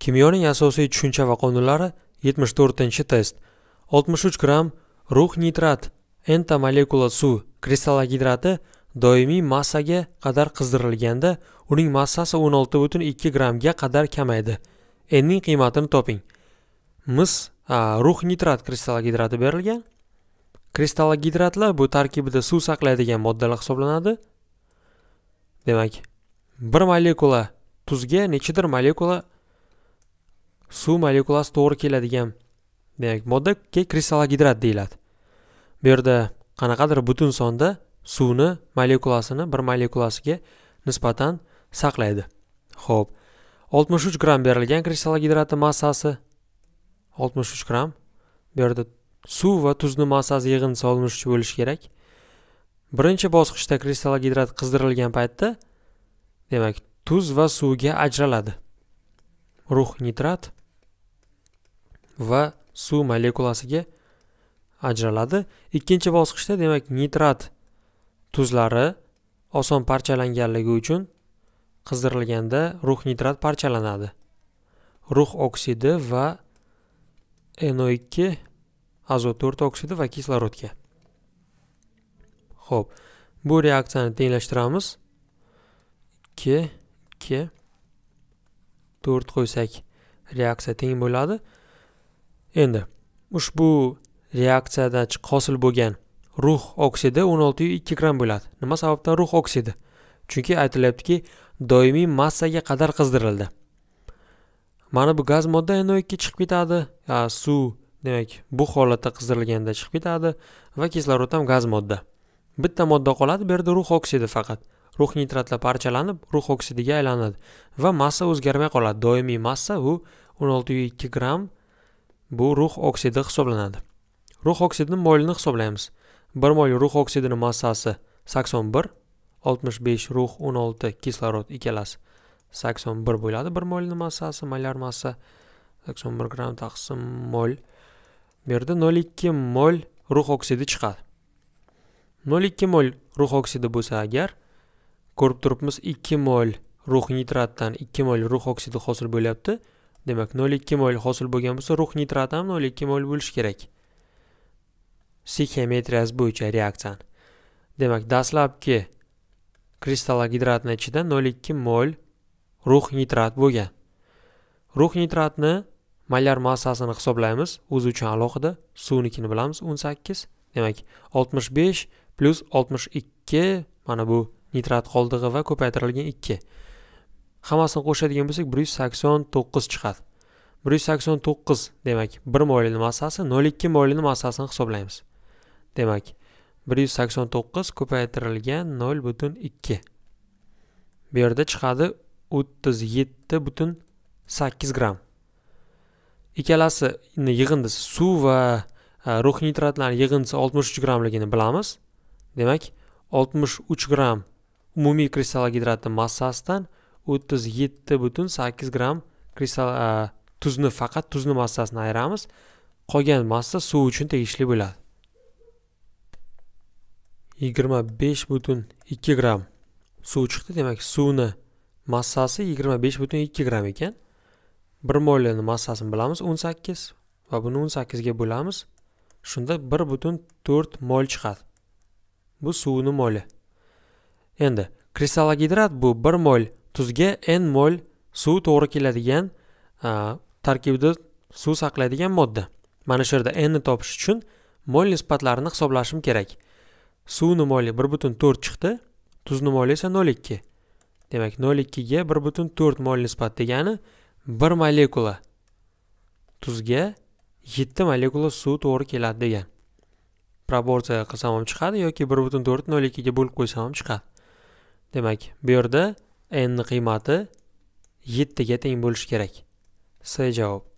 kimyoning asosiy tushuncha va qonunlari 74 test 63 gram rux nitrat enta molekula suv kristal gidrati doimiy massaga qadar qizdirilganda uning massasi 16.2 grammga qadar kamaydi n ning qiymatini toping mis rux nitrat kristal gidrati berilgan Kristal gidratlar bu tarkibida suv saqlaydigan moddalar hisoblanadi demak bir molekula tuzga nechidir molekula suv molekulasi to'g'ri keladigan demak moddaga kristall gidrat deyiladi bu yerda qanaqadir butun sonda suvni molekulasini bir molekulasiga nisbatan saqlaydi ho'p 63 gramm berilgan kristall massasi 63 gramm bu yerda suv va tuzni massasi yig'indisi 63 bo'lishi kerak birinchi bosqichda kristall gidrat qizdirilgan paytda demak tuz va suvga ajraladi rux nitrat va suv molekulasiga ajraladi ikkinchi bosqichda demak nitrat tuzlari oson parchalanganligi uchun qizdirilganda rux nitrat parchalanadi rux oksidi va no2 azot to'rt oksidi va kislorodga Xo'p, bu reaksiyani tenglashtiramiz 2 2 4 qo'ysak reaksiya teng bo'ladi endi ushbu reaksiyadan hosil bo'lgan rux oksidi 16.2 gramm bo'ladi nima sababdan rux oksidi chunki aytilyaptiki doimiy massaga qadar qizdirildi mana bu gaz modda NO2 chiqib ketadi suv demak bu holatda qizdirilganda chiqib ketadi va kislorod ham gaz modda bitta modda qoladi bu yerda rux oksidi faqat rux nitratlar parchalanib rux oksidiga aylanadi va massa o'zgarmay qoladi doimiy massa u 16.2 gramm bu ruh oksidi hisoblanadi Ruh oksidini molini hisoblaymiz 1 mol ruh oksidini massasi 81 65 ruh 16 kislorod ikkalasi 81 bo'ladi 1 molni massasi molyar massa 81 gramm taqsim mol bu yerda 0,2 mol ruh oksidi chiqadi 0,2 mol ruh oksidi bo'lsa agar ko'rib turibmiz 2 mol ruh nitratdan 2 mol ruh oksidi hosil bo'lyapti demak 0.2 mol hosil bo'lgan bo'lsa rux nitrati ham 0.2 mol bo'lishi kerak sixiometriyasi bo'yicha reaksiyani demak dastlabki kristallogidratni ichida 0.2 mol rux nitrat bo'lgan rux nitratni molyar massasini hisoblaymiz o'zi uchun alohida suvnikini bilamiz 18 demak 65 plus 62 mana bu nitrat qoldig'i va ko'paytirilgan 2 hammasini qo'shadigan bo'lsak bir yuz sakson to'qqiz chiqadi bir yuz sakson to'qqiz demak bir moyilni massasi nol ikki moyilni massasini hisoblaymiz demak bir yuz sakson to'qqiz ko'paytirilgan nol butun ikki bu yerda chiqadi o'ttiz yetti butun sakkiz gramm ikkalasini yig'indisi suv va e, rux nitratlarni yig'indisi oltmish uch grammligini bilamiz demak oltmish uch gramm umumiy kristall gidratni massasidan o'ttiz yetti butun sakkiz gramm kristal tuzni faqat tuzni massasini ayiramiz qolgan massa suv uchun tegishli bo'ladi yigirma besh butun ikki gramm suv chiqdi demak suvni massasi yigirma besh butun ikki gramm ekan bir molini massasini bilamiz o'n sakkiz va buni o'n sakkizga bo'lamiz shunda bir butun to'rt mol chiqadi bu suvni moli endi kristalogidrat bu bir mol tuzga n mol suv to'g'ri keladigan tarkibida suv saqlaydigan modda mana shu yerda n ni topish uchun mol nisbatlarini hisoblashim kerak suvni moli bir butun to'rt chiqdi tuzni moli esa nol ikki demak nol ikkiga bir butun to'rt mol nisbat degani bir molekula tuzga yetti molekula suv to'g'ri keladi degan proporsiya qilsam ham chiqadi yoki bir butun to'rt nol ikkiga bo'lib qo'ysam ham chiqadi demak bu yerda n qiymati 7 ga teng bo'lishi kerak C javob